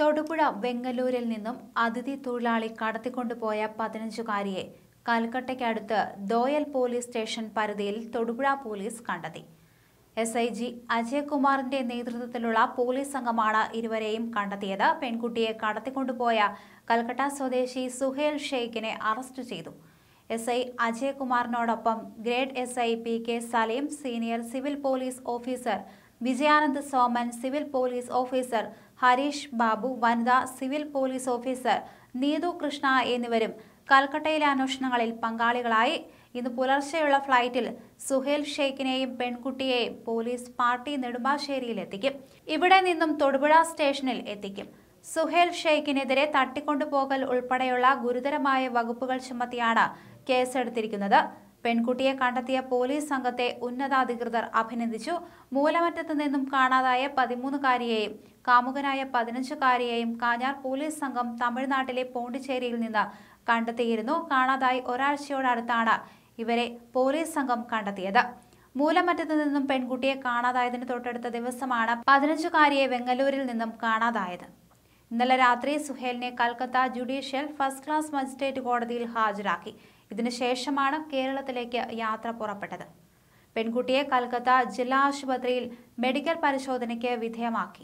തൊടുപുഴ വെങ്ങലൂരിൽ നിന്നും അതിഥി തൊഴിലാളി കടത്തിക്കൊണ്ടുപോയ പതിനഞ്ചുകാരിയെ കൽക്കട്ടയ്ക്കടുത്ത് ദോയൽ പോലീസ് സ്റ്റേഷൻ പരിധിയിൽ തൊടുപുഴ പോലീസ് കണ്ടെത്തി എസ് ഐ ജി അജയ്കുമാറിന്റെ നേതൃത്വത്തിലുള്ള പോലീസ് സംഘമാണ് ഇരുവരെയും കണ്ടെത്തിയത് പെൺകുട്ടിയെ കടത്തിക്കൊണ്ടുപോയ കൽക്കട്ട സ്വദേശി സുഹേൽ ഷെയ്ഖിനെ അറസ്റ്റ് ചെയ്തു എസ് ഐ അജയ്കുമാറിനോടൊപ്പം grade S I P K Saleem senior civil police officer Vijayanand Soman civil police officer Harish Babu വനിതാ civil police officer Neethu Krishna എന്നിവരും കൽക്കട്ടയിലെ അന്വേഷണങ്ങളിൽ പങ്കാളികളായി ഇന്ന് പുലർച്ചെയുള്ള ഫ്ലൈറ്റിൽ സുഹേൽ ഷെയ്ഖിനെയും പെൺകുട്ടിയെയും പോലീസ് പാർട്ടി നെടുമ്പാശ്ശേരിയിൽ എത്തിക്കും ഇവിടെ നിന്നും തൊടുപുഴ സ്റ്റേഷനിൽ എത്തിക്കും സുഹേൽ ഷെയ്ഖിനെതിരെ തട്ടിക്കൊണ്ടുപോകൽ ഉൾപ്പെടെയുള്ള ഗുരുതരമായ വകുപ്പുകൾ ചുമത്തിയാണ് കേസെടുത്തിരിക്കുന്നത് പെൺകുട്ടിയെ കണ്ടെത്തിയ പോലീസ് സംഘത്തെ ഉന്നതാധികൃതർ അഭിനന്ദിച്ചു മൂലമറ്റത്തു നിന്നും കാണാതായ പതിമൂന്നുകാരിയെയും കാമുകനായ പതിനഞ്ചുകാരിയെയും കാഞ്ഞാർ പോലീസ് സംഘം തമിഴ്നാട്ടിലെ പോണ്ടിച്ചേരിയിൽ നിന്ന് കണ്ടെത്തിയിരുന്നു കാണാതായി ഒരാഴ്ചയോടടുത്താണ് ഇവരെ പോലീസ് സംഘം കണ്ടെത്തിയത് മൂലമറ്റത്തു നിന്നും പെൺകുട്ടിയെ കാണാതായതിന് തൊട്ടടുത്ത ദിവസമാണ് പതിനഞ്ചുകാരിയെ ബംഗലൂരിൽ നിന്നും കാണാതായത് ഇന്നലെ രാത്രി സുഹേലിനെ Calcutta judicial first class magistrate കോടതിയിൽ ഹാജരാക്കി ഇതിനുശേഷമാണ് കേരളത്തിലേക്ക് യാത്ര പുറപ്പെട്ടത് പെൺകുട്ടിയെ കൽക്കത്ത ജില്ലാ ആശുപത്രിയിൽ മെഡിക്കൽ പരിശോധനയ്ക്ക് വിധേയമാക്കി